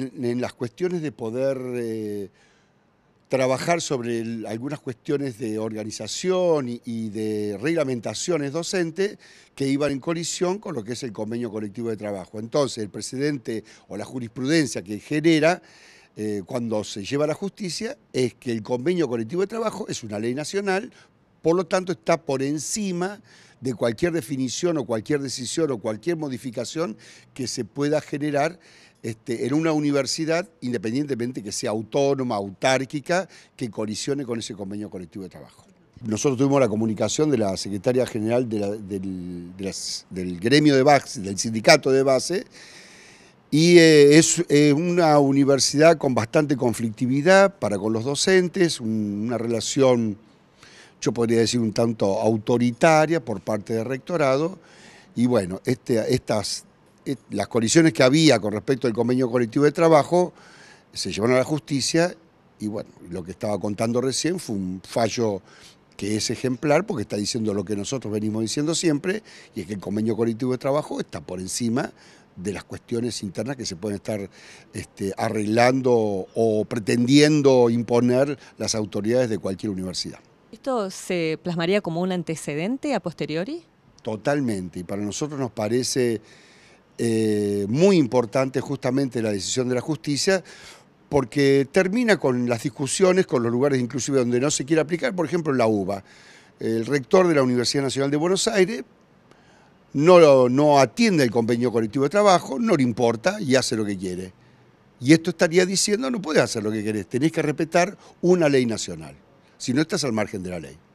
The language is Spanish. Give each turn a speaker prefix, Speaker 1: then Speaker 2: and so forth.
Speaker 1: En, las cuestiones de poder eh, trabajar sobre algunas cuestiones de organización y, de reglamentaciones docentes que iban en colisión con lo que es el convenio colectivo de trabajo. Entonces, el precedente o la jurisprudencia que genera eh, cuando se lleva a la justicia es que el convenio colectivo de trabajo es una ley nacional por lo tanto, está por encima de cualquier definición o cualquier decisión o cualquier modificación que se pueda generar este, en una universidad, independientemente que sea autónoma, autárquica, que colisione con ese convenio colectivo de trabajo. Nosotros tuvimos la comunicación de la secretaria general del, gremio de base, del sindicato de base, y eh, es eh, una universidad con bastante conflictividad para con los docentes, una relación yo podría decir un tanto autoritaria por parte del rectorado, y bueno, este, estas, eh, las colisiones que había con respecto al convenio colectivo de trabajo se llevaron a la justicia y bueno, lo que estaba contando recién fue un fallo que es ejemplar porque está diciendo lo que nosotros venimos diciendo siempre y es que el convenio colectivo de trabajo está por encima de las cuestiones internas que se pueden estar este, arreglando o pretendiendo imponer las autoridades de cualquier universidad. ¿Esto se plasmaría como un antecedente a posteriori? Totalmente, y para nosotros nos parece eh, muy importante justamente la decisión de la justicia, porque termina con las discusiones, con los lugares inclusive donde no se quiere aplicar, por ejemplo la UBA. El rector de la Universidad Nacional de Buenos Aires no, no atiende el convenio colectivo de trabajo, no le importa y hace lo que quiere. Y esto estaría diciendo, no puedes hacer lo que querés, tenés que respetar una ley nacional si no estás al margen de la ley.